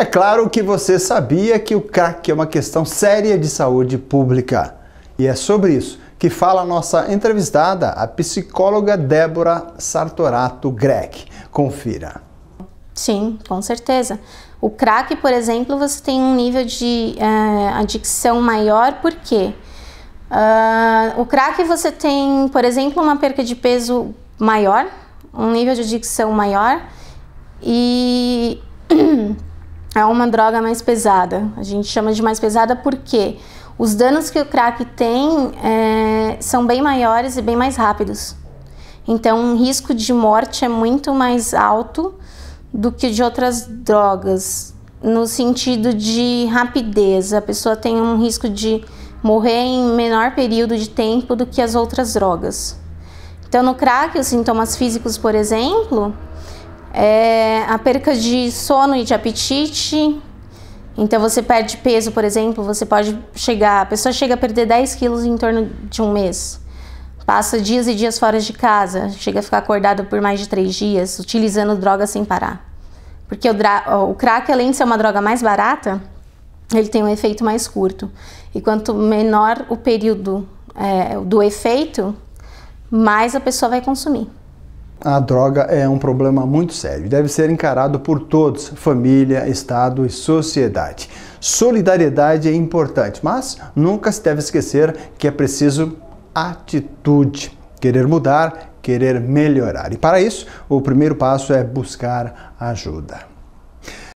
É claro que você sabia que o crack é uma questão séria de saúde pública. E é sobre isso que fala a nossa entrevistada, a psicóloga Débora Sartorato Greg. Confira. Sim, com certeza. O crack, por exemplo, você tem um nível de eh, adicção maior, por quê? Uh, o crack você tem, por exemplo, uma perca de peso maior, um nível de adicção maior e é uma droga mais pesada. A gente chama de mais pesada porque os danos que o crack tem é, são bem maiores e bem mais rápidos. Então, o risco de morte é muito mais alto do que de outras drogas, no sentido de rapidez. A pessoa tem um risco de morrer em menor período de tempo do que as outras drogas. Então, no crack, os sintomas físicos, por exemplo, é, a perca de sono e de apetite. Então você perde peso, por exemplo, você pode chegar, a pessoa chega a perder 10 quilos em torno de um mês. Passa dias e dias fora de casa, chega a ficar acordado por mais de três dias, utilizando droga sem parar. Porque o, o crack, além de ser uma droga mais barata, ele tem um efeito mais curto. E quanto menor o período é, do efeito, mais a pessoa vai consumir. A droga é um problema muito sério e deve ser encarado por todos, família, Estado e sociedade. Solidariedade é importante, mas nunca se deve esquecer que é preciso atitude, querer mudar, querer melhorar. E para isso, o primeiro passo é buscar ajuda.